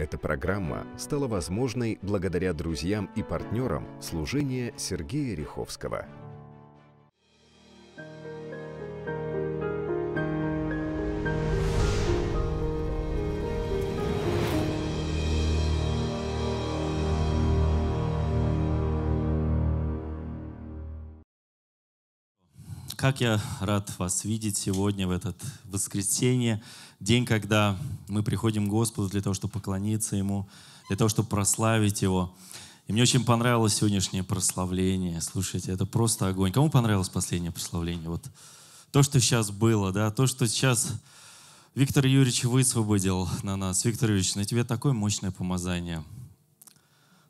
Эта программа стала возможной благодаря друзьям и партнерам служения Сергея Риховского – Как я рад вас видеть сегодня, в этот воскресенье, день, когда мы приходим к Господу для того, чтобы поклониться Ему, для того, чтобы прославить Его. И мне очень понравилось сегодняшнее прославление. Слушайте, это просто огонь. Кому понравилось последнее прославление? Вот то, что сейчас было, да, то, что сейчас Виктор Юрьевич высвободил на нас. Виктор Юрьевич, на тебе такое мощное помазание.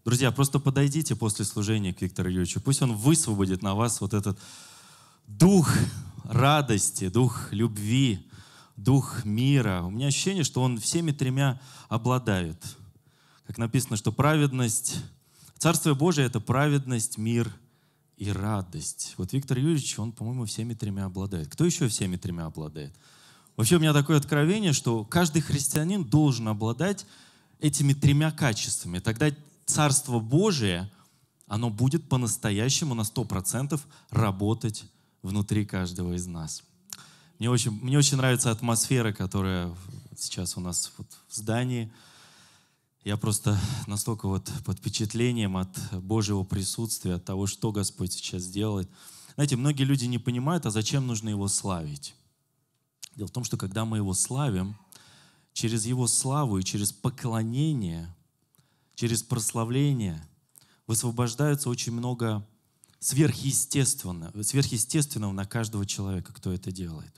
Друзья, просто подойдите после служения к Виктору Юрьевичу. Пусть он высвободит на вас вот этот дух радости, дух любви, дух мира. У меня ощущение, что он всеми тремя обладает. Как написано, что праведность, Царствие Божие — это праведность, мир и радость. Вот Виктор Юрьевич, он, по-моему, всеми тремя обладает. Кто еще всеми тремя обладает? Вообще у меня такое откровение, что каждый христианин должен обладать этими тремя качествами. Тогда Царство Божие, оно будет по-настоящему на 100% работать внутри каждого из нас. Мне очень, мне очень нравится атмосфера, которая сейчас у нас вот в здании. Я просто настолько вот под впечатлением от Божьего присутствия, от того, что Господь сейчас делает. Знаете, многие люди не понимают, а зачем нужно Его славить. Дело в том, что когда мы Его славим, через Его славу и через поклонение, через прославление высвобождается очень много сверхъестественного, сверхъестественного на каждого человека, кто это делает.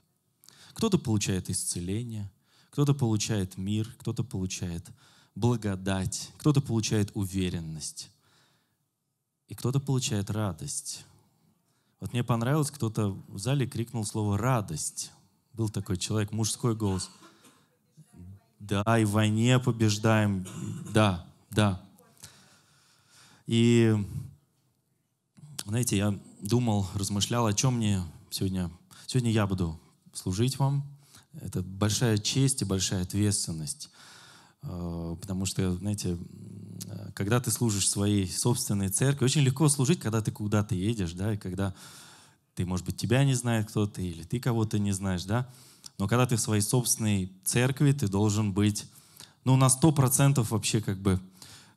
Кто-то получает исцеление, кто-то получает мир, кто-то получает благодать, кто-то получает уверенность, и кто-то получает радость. Вот мне понравилось, кто-то в зале крикнул слово «радость». Был такой человек, мужской голос. Да, и в войне побеждаем. Да, да. И знаете, я думал, размышлял, о чем мне сегодня. Сегодня я буду служить вам. Это большая честь и большая ответственность. Э, потому что, знаете, э, когда ты служишь своей собственной церкви, очень легко служить, когда ты куда-то едешь, да, и когда ты, может быть, тебя не знает кто-то, или ты кого-то не знаешь, да. Но когда ты в своей собственной церкви, ты должен быть, ну, на 100% вообще как бы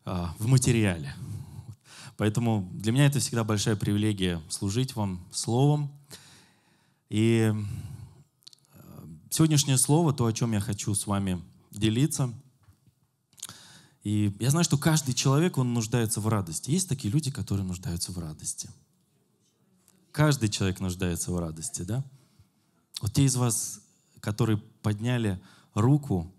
э, в материале. Поэтому для меня это всегда большая привилегия служить вам словом. И э, сегодняшнее слово, то, о чем я хочу с вами делиться. И я знаю, что каждый человек, он нуждается в радости. Есть такие люди, которые нуждаются в радости. Каждый человек нуждается в радости, да? Вот те из вас, которые подняли руку,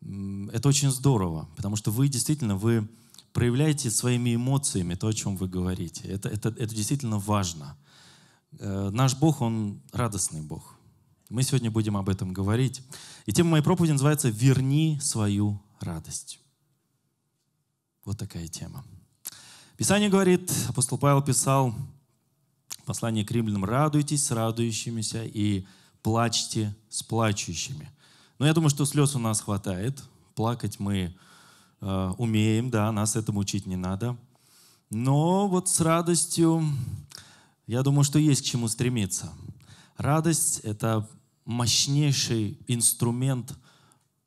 это очень здорово, потому что вы действительно, вы проявляйте своими эмоциями то, о чем вы говорите. Это, это, это действительно важно. Э, наш Бог, Он радостный Бог. Мы сегодня будем об этом говорить. И тема моей проповеди называется «Верни свою радость». Вот такая тема. Писание говорит, апостол Павел писал послание к римлянам «Радуйтесь с радующимися и плачьте с плачущими». Но я думаю, что слез у нас хватает. Плакать мы Э, умеем, да, нас этому учить не надо. Но вот с радостью, я думаю, что есть к чему стремиться. Радость — это мощнейший инструмент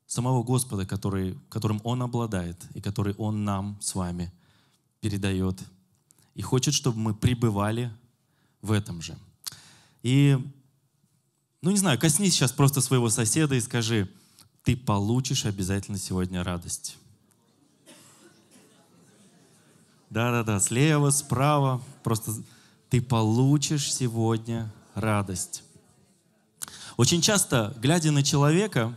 самого Господа, который, которым Он обладает и который Он нам с вами передает. И хочет, чтобы мы пребывали в этом же. И, ну не знаю, коснись сейчас просто своего соседа и скажи, ты получишь обязательно сегодня радость. Да-да-да, слева, справа. Просто ты получишь сегодня радость. Очень часто, глядя на человека,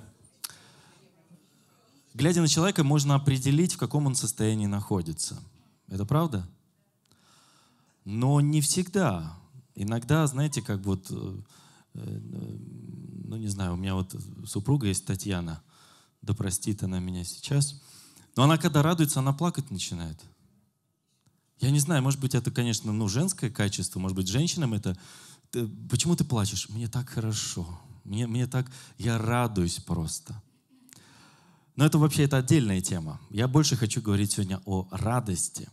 глядя на человека, можно определить, в каком он состоянии находится. Это правда? Но не всегда. Иногда, знаете, как вот, э, ну не знаю, у меня вот супруга есть Татьяна, да простит она меня сейчас, но она когда радуется, она плакать начинает – я не знаю, может быть, это, конечно, ну, женское качество, может быть, женщинам это... Ты, почему ты плачешь? Мне так хорошо. Мне, мне так... Я радуюсь просто. Но это вообще это отдельная тема. Я больше хочу говорить сегодня о радости,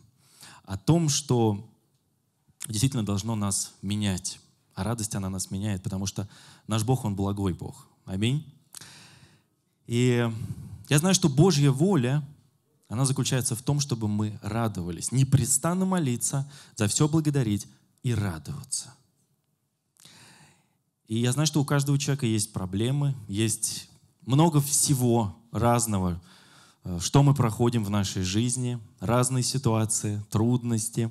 о том, что действительно должно нас менять. А радость, она нас меняет, потому что наш Бог, Он благой Бог. Аминь. И я знаю, что Божья воля она заключается в том, чтобы мы радовались, непрестанно молиться, за все благодарить и радоваться. И я знаю, что у каждого человека есть проблемы, есть много всего разного, э, что мы проходим в нашей жизни, разные ситуации, трудности.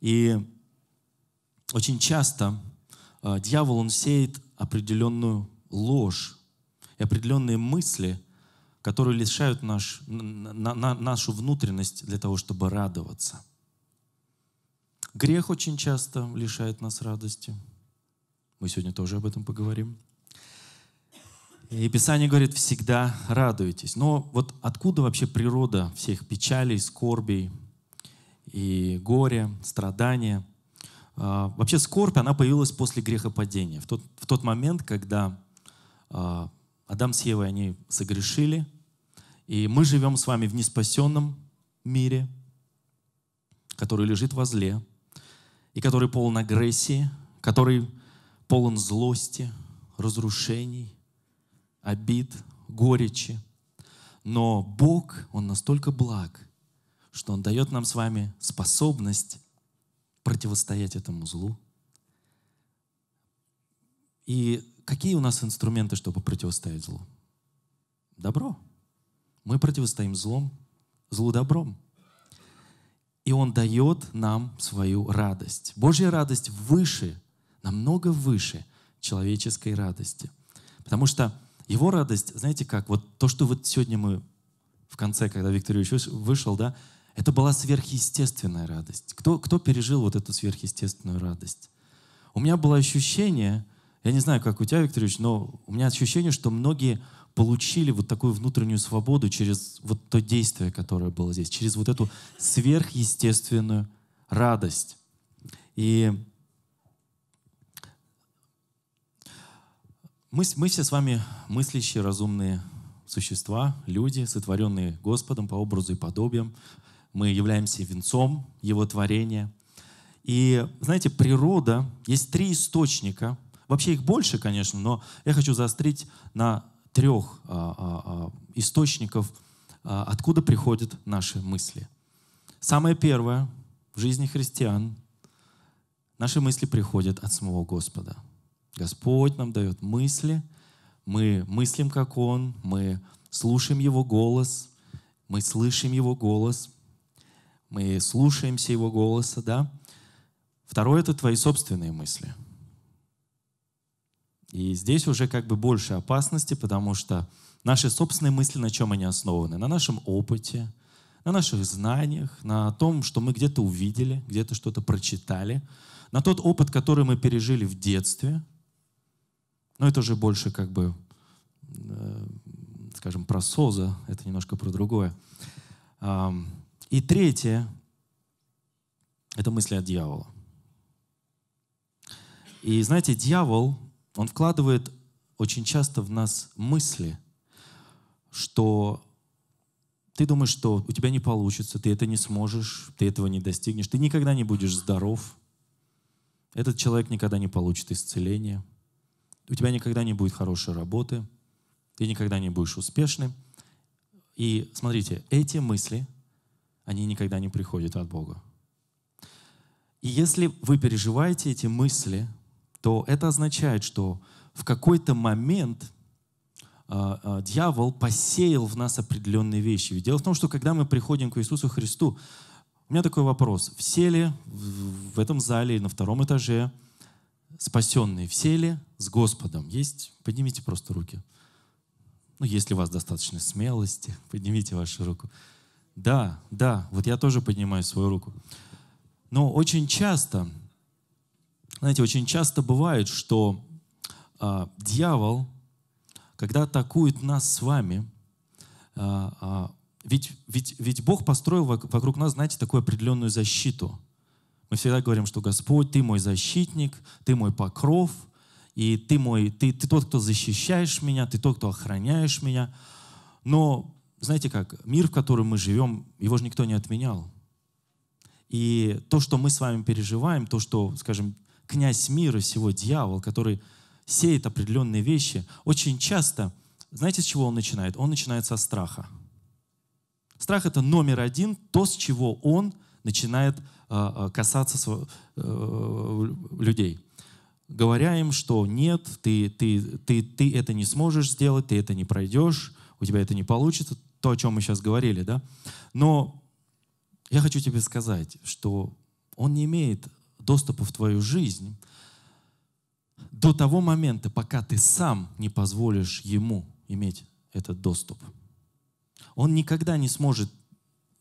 И очень часто э, дьявол, он сеет определенную ложь и определенные мысли – которые лишают наш, на, на, нашу внутренность для того, чтобы радоваться. Грех очень часто лишает нас радости. Мы сегодня тоже об этом поговорим. И Писание говорит, всегда радуйтесь. Но вот откуда вообще природа всех печалей, скорбей и горя, страдания? А, вообще скорбь, она появилась после грехопадения. В тот, в тот момент, когда а, Адам с Евой, они согрешили, и мы живем с вами в неспасенном мире, который лежит во зле, и который полон агрессии, который полон злости, разрушений, обид, горечи. Но Бог, Он настолько благ, что Он дает нам с вами способность противостоять этому злу. И какие у нас инструменты, чтобы противостоять злу? Добро. Мы противостоим злом, злу добром. И Он дает нам свою радость. Божья радость выше, намного выше человеческой радости. Потому что Его радость, знаете как, вот то, что вот сегодня мы в конце, когда Виктор Юрьевич вышел, да, это была сверхъестественная радость. Кто, кто пережил вот эту сверхъестественную радость? У меня было ощущение, я не знаю, как у тебя, Викторович, но у меня ощущение, что многие получили вот такую внутреннюю свободу через вот то действие, которое было здесь, через вот эту сверхъестественную радость. И мы, мы все с вами мыслящие, разумные существа, люди, сотворенные Господом по образу и подобием. Мы являемся венцом Его творения. И, знаете, природа, есть три источника – Вообще их больше, конечно, но я хочу заострить на трех а, а, а, источников, откуда приходят наши мысли. Самое первое в жизни христиан — наши мысли приходят от самого Господа. Господь нам дает мысли, мы мыслим, как Он, мы слушаем Его голос, мы слышим Его голос, мы слушаемся Его голоса, да? Второе — это твои собственные мысли — и здесь уже как бы больше опасности, потому что наши собственные мысли на чем они основаны? На нашем опыте, на наших знаниях, на том, что мы где-то увидели, где-то что-то прочитали, на тот опыт, который мы пережили в детстве. Но это уже больше как бы, э, скажем, про соза, это немножко про другое. Эм, и третье — это мысли от дьявола. И знаете, дьявол — он вкладывает очень часто в нас мысли, что ты думаешь, что у тебя не получится, ты это не сможешь, ты этого не достигнешь, ты никогда не будешь здоров, этот человек никогда не получит исцеления, у тебя никогда не будет хорошей работы, ты никогда не будешь успешным. И смотрите, эти мысли, они никогда не приходят от Бога. И если вы переживаете эти мысли, то это означает, что в какой-то момент а, а, дьявол посеял в нас определенные вещи. Ведь дело в том, что когда мы приходим к Иисусу Христу, у меня такой вопрос. Все ли в этом зале на втором этаже спасенные? Все ли с Господом? Есть? Поднимите просто руки. Ну, если у вас достаточно смелости, поднимите вашу руку. Да, да, вот я тоже поднимаю свою руку. Но очень часто знаете, очень часто бывает, что э, дьявол, когда атакует нас с вами, э, э, ведь, ведь, ведь Бог построил вокруг нас, знаете, такую определенную защиту. Мы всегда говорим, что Господь, Ты мой защитник, Ты мой покров, и Ты мой, Ты, ты тот, кто защищаешь меня, Ты тот, кто охраняешь меня. Но, знаете как, мир, в котором мы живем, его же никто не отменял. И то, что мы с вами переживаем, то, что, скажем, князь мира всего дьявол, который сеет определенные вещи, очень часто, знаете, с чего он начинает? Он начинает со страха. Страх — это номер один, то, с чего он начинает а, а, касаться э, людей. Говоря им, что нет, ты, ты, ты, ты это не сможешь сделать, ты это не пройдешь, у тебя это не получится, то, о чем мы сейчас говорили, да? Но я хочу тебе сказать, что он не имеет доступа в твою жизнь до того момента, пока ты сам не позволишь ему иметь этот доступ. Он никогда не сможет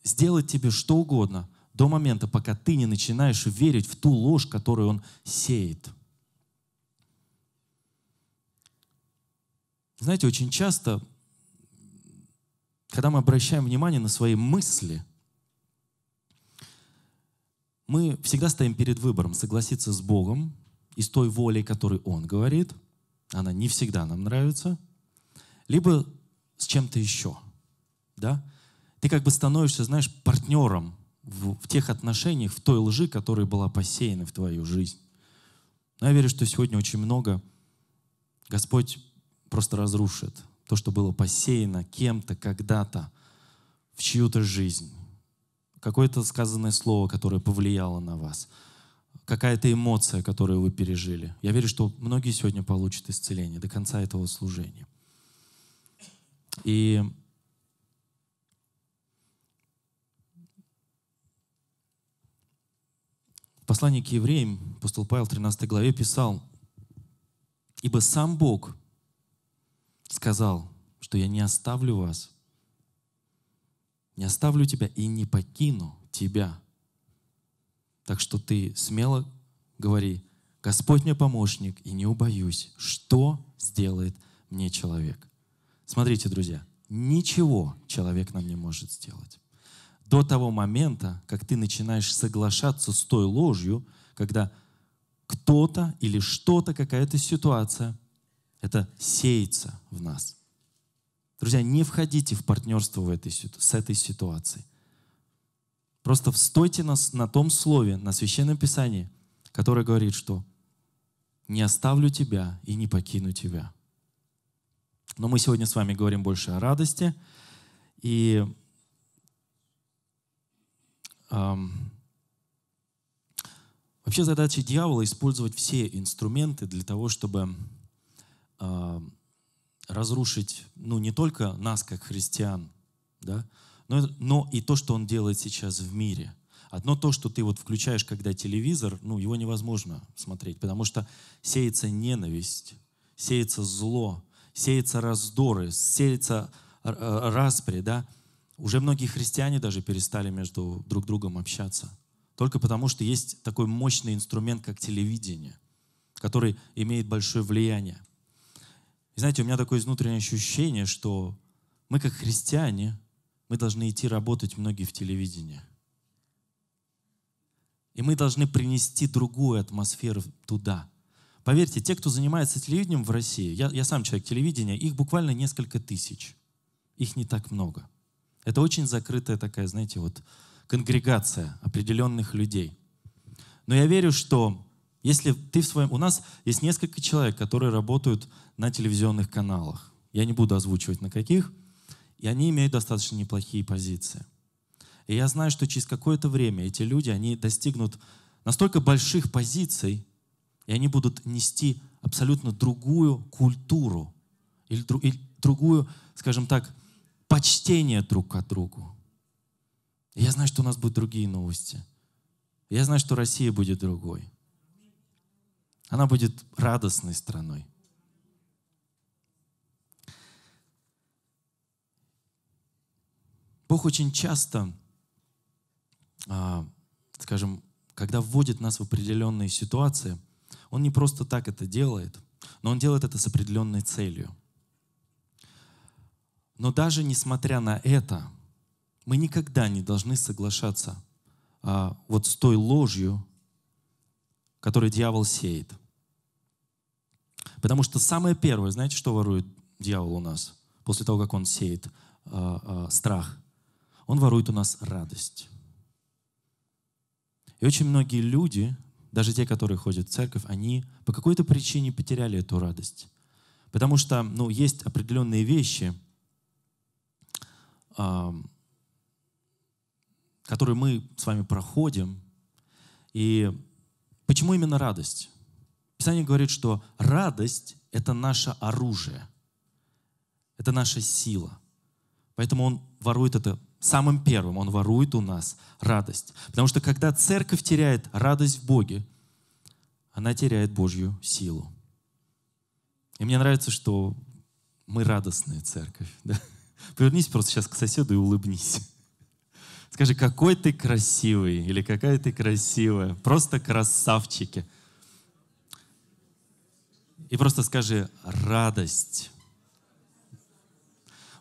сделать тебе что угодно до момента, пока ты не начинаешь верить в ту ложь, которую он сеет. Знаете, очень часто, когда мы обращаем внимание на свои мысли – мы всегда стоим перед выбором согласиться с Богом и с той волей, которой Он говорит, она не всегда нам нравится, либо с чем-то еще. Да? Ты как бы становишься, знаешь, партнером в, в тех отношениях, в той лжи, которая была посеяна в твою жизнь. Но я верю, что сегодня очень много Господь просто разрушит то, что было посеяно кем-то когда-то в чью-то жизнь какое-то сказанное слово, которое повлияло на вас, какая-то эмоция, которую вы пережили. Я верю, что многие сегодня получат исцеление до конца этого служения. И в к евреям апостол Павел в 13 главе писал, «Ибо сам Бог сказал, что я не оставлю вас не оставлю тебя и не покину тебя. Так что ты смело говори, Господь мне помощник, и не убоюсь, что сделает мне человек. Смотрите, друзья, ничего человек нам не может сделать. До того момента, как ты начинаешь соглашаться с той ложью, когда кто-то или что-то, какая-то ситуация, это сеется в нас – Друзья, не входите в партнерство в этой, с этой ситуацией. Просто встойте на, на том слове, на Священном Писании, которое говорит, что «не оставлю тебя и не покину тебя». Но мы сегодня с вами говорим больше о радости. И эм, вообще задача дьявола использовать все инструменты для того, чтобы эм, разрушить, ну, не только нас, как христиан, да, но, но и то, что он делает сейчас в мире. Одно то, что ты вот включаешь, когда телевизор, ну, его невозможно смотреть, потому что сеется ненависть, сеется зло, сеется раздоры, сеется э, э, распри, да. Уже многие христиане даже перестали между друг другом общаться. Только потому, что есть такой мощный инструмент, как телевидение, который имеет большое влияние – и знаете, у меня такое внутреннее ощущение, что мы как христиане, мы должны идти работать многие в телевидении. И мы должны принести другую атмосферу туда. Поверьте, те, кто занимается телевидением в России, я, я сам человек телевидения, их буквально несколько тысяч. Их не так много. Это очень закрытая такая, знаете, вот конгрегация определенных людей. Но я верю, что если ты в своем... У нас есть несколько человек, которые работают на телевизионных каналах. Я не буду озвучивать на каких. И они имеют достаточно неплохие позиции. И я знаю, что через какое-то время эти люди, они достигнут настолько больших позиций, и они будут нести абсолютно другую культуру или, дру, или другую, скажем так, почтение друг к другу. И я знаю, что у нас будут другие новости. Я знаю, что Россия будет другой. Она будет радостной страной. Бог очень часто, а, скажем, когда вводит нас в определенные ситуации, Он не просто так это делает, но Он делает это с определенной целью. Но даже несмотря на это, мы никогда не должны соглашаться а, вот с той ложью, которую дьявол сеет. Потому что самое первое, знаете, что ворует дьявол у нас после того, как он сеет э, э, страх? Он ворует у нас радость. И очень многие люди, даже те, которые ходят в церковь, они по какой-то причине потеряли эту радость. Потому что ну, есть определенные вещи, э, которые мы с вами проходим. И почему именно радость? Писание говорит, что радость — это наше оружие, это наша сила. Поэтому он ворует это самым первым, он ворует у нас радость. Потому что когда церковь теряет радость в Боге, она теряет Божью силу. И мне нравится, что мы радостная церковь. Да? Повернись просто сейчас к соседу и улыбнись. Скажи, какой ты красивый или какая ты красивая. Просто красавчики. И просто скажи «радость».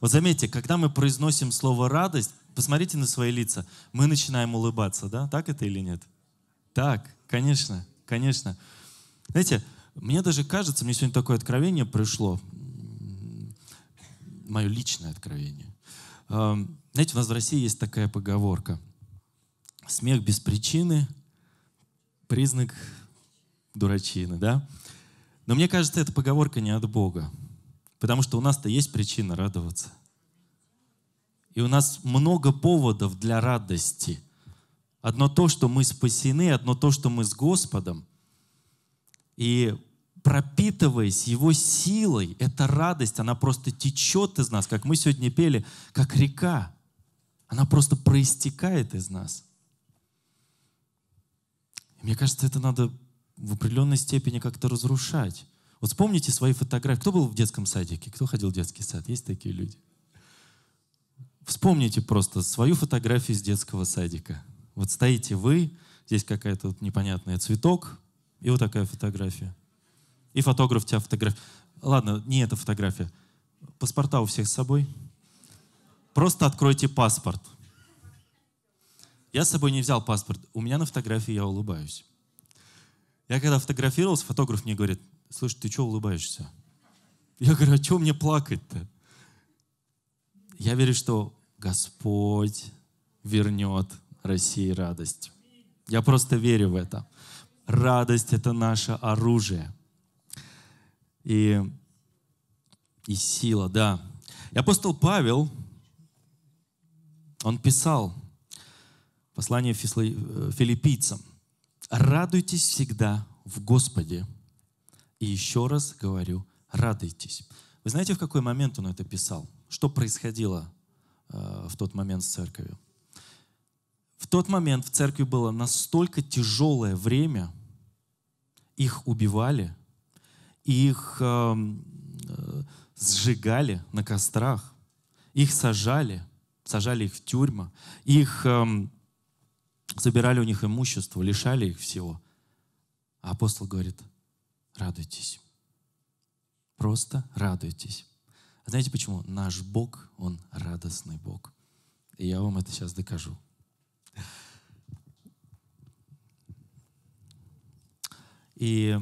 Вот заметьте, когда мы произносим слово «радость», посмотрите на свои лица, мы начинаем улыбаться, да? Так это или нет? Так, конечно, конечно. Знаете, мне даже кажется, мне сегодня такое откровение пришло, мое личное откровение. Эм, знаете, у нас в России есть такая поговорка. Смех без причины – признак дурачины, да? Но мне кажется, эта поговорка не от Бога, потому что у нас-то есть причина радоваться. И у нас много поводов для радости. Одно то, что мы спасены, одно то, что мы с Господом. И пропитываясь Его силой, эта радость, она просто течет из нас, как мы сегодня пели, как река. Она просто проистекает из нас. И мне кажется, это надо в определенной степени как-то разрушать. Вот вспомните свои фотографии. Кто был в детском садике? Кто ходил в детский сад? Есть такие люди? Вспомните просто свою фотографию из детского садика. Вот стоите вы, здесь какая-то вот непонятная цветок, и вот такая фотография. И фотограф тебя фотографирует. Ладно, не эта фотография. Паспорта у всех с собой. Просто откройте паспорт. Я с собой не взял паспорт. У меня на фотографии я улыбаюсь. Я когда фотографировался, фотограф мне говорит, слушай, ты что улыбаешься? Я говорю, а что мне плакать-то? Я верю, что Господь вернет России радость. Я просто верю в это. Радость — это наше оружие. И, и сила, да. И апостол Павел, он писал послание э, филиппийцам. Радуйтесь всегда в Господе. И еще раз говорю, радуйтесь. Вы знаете, в какой момент он это писал? Что происходило э, в тот момент с церковью? В тот момент в церкви было настолько тяжелое время, их убивали, их э, э, сжигали на кострах, их сажали, сажали их в тюрьмы, их... Э, собирали у них имущество, лишали их всего. А апостол говорит, радуйтесь. Просто радуйтесь. А знаете почему? Наш Бог, Он радостный Бог. И я вам это сейчас докажу. И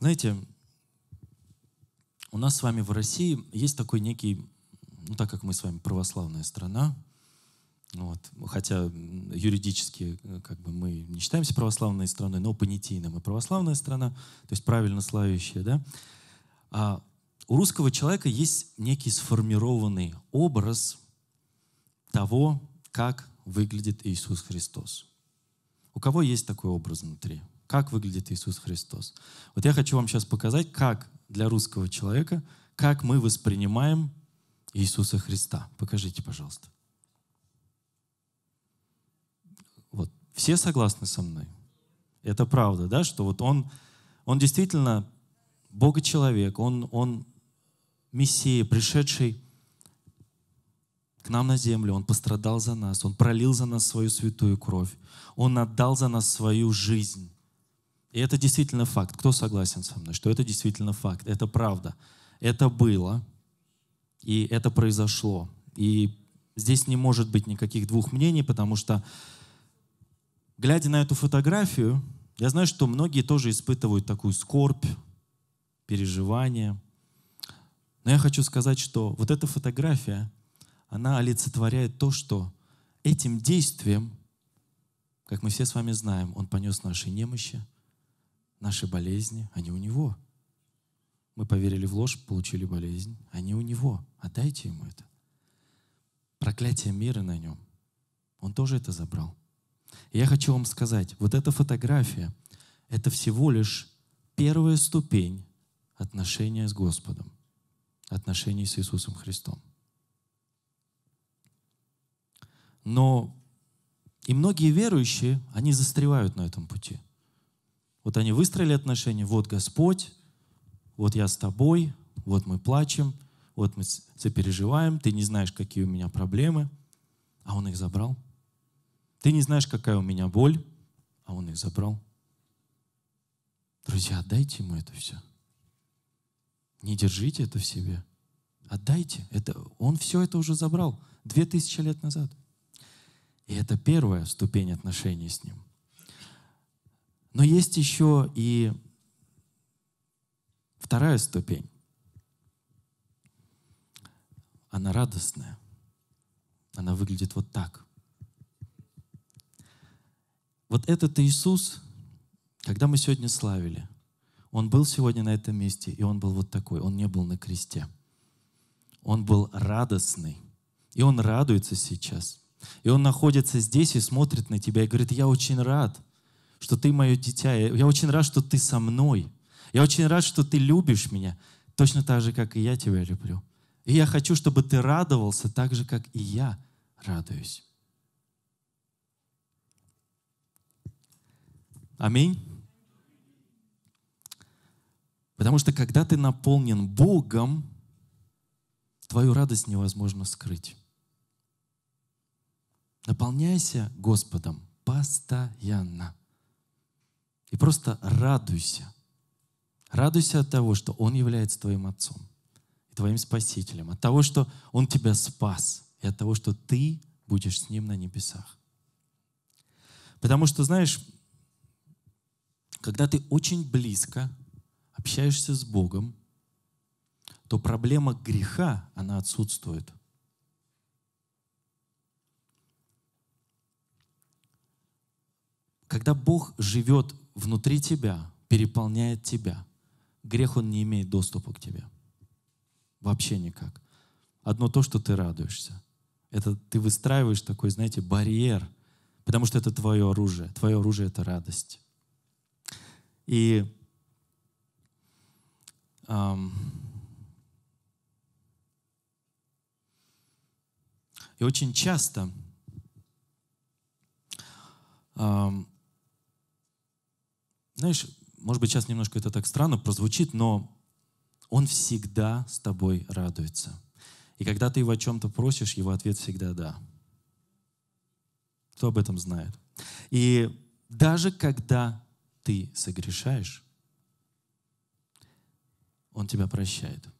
знаете, у нас с вами в России есть такой некий, ну так как мы с вами православная страна, вот, хотя юридически э, как бы мы не считаемся православной страной, но понятийно мы православная страна, то есть правильно славящая, да. А у русского человека есть некий сформированный образ того, как выглядит Иисус Христос. У кого есть такой образ внутри? Как выглядит Иисус Христос? Вот я хочу вам сейчас показать, как для русского человека, как мы воспринимаем Иисуса Христа. Покажите, пожалуйста. Вот. Все согласны со мной? Это правда, да, что вот он, он действительно Бога-человек, он, он Мессия, пришедший к нам на землю, Он пострадал за нас, Он пролил за нас свою святую кровь, Он отдал за нас свою жизнь. И это действительно факт. Кто согласен со мной, что это действительно факт? Это правда. Это было, и это произошло. И здесь не может быть никаких двух мнений, потому что, глядя на эту фотографию, я знаю, что многие тоже испытывают такую скорбь, переживание. Но я хочу сказать, что вот эта фотография, она олицетворяет то, что этим действием, как мы все с вами знаем, он понес наши немощи, Наши болезни, они у Него. Мы поверили в ложь, получили болезнь, они у Него. Отдайте Ему это. Проклятие мира на нем. Он тоже это забрал. И я хочу вам сказать, вот эта фотография, это всего лишь первая ступень отношения с Господом, отношений с Иисусом Христом. Но и многие верующие, они застревают на этом пути – вот они выстроили отношения, вот Господь, вот я с тобой, вот мы плачем, вот мы сопереживаем, ты не знаешь, какие у меня проблемы, а он их забрал. Ты не знаешь, какая у меня боль, а он их забрал. Друзья, отдайте ему это все. Не держите это в себе. Отдайте. Это, он все это уже забрал две тысячи лет назад. И это первая ступень отношений с ним. Но есть еще и вторая ступень. Она радостная. Она выглядит вот так. Вот этот Иисус, когда мы сегодня славили, Он был сегодня на этом месте, и Он был вот такой, Он не был на кресте. Он был радостный, и Он радуется сейчас. И Он находится здесь и смотрит на тебя и говорит, я очень рад – что ты мое дитя. Я очень рад, что ты со мной. Я очень рад, что ты любишь меня, точно так же, как и я тебя люблю. И я хочу, чтобы ты радовался так же, как и я радуюсь. Аминь. Потому что когда ты наполнен Богом, твою радость невозможно скрыть. Наполняйся Господом постоянно. И просто радуйся. Радуйся от того, что Он является твоим отцом и твоим спасителем, от того, что Он тебя спас, и от того, что ты будешь с Ним на небесах. Потому что, знаешь, когда ты очень близко общаешься с Богом, то проблема греха, она отсутствует. Когда Бог живет внутри тебя, переполняет тебя. Грех, он не имеет доступа к тебе. Вообще никак. Одно то, что ты радуешься. Это ты выстраиваешь такой, знаете, барьер, потому что это твое оружие. Твое оружие — это радость. И эм, и очень часто знаешь, может быть, сейчас немножко это так странно прозвучит, но Он всегда с тобой радуется. И когда ты его о чем-то просишь, его ответ всегда «да». Кто об этом знает? И даже когда ты согрешаешь, Он тебя прощает.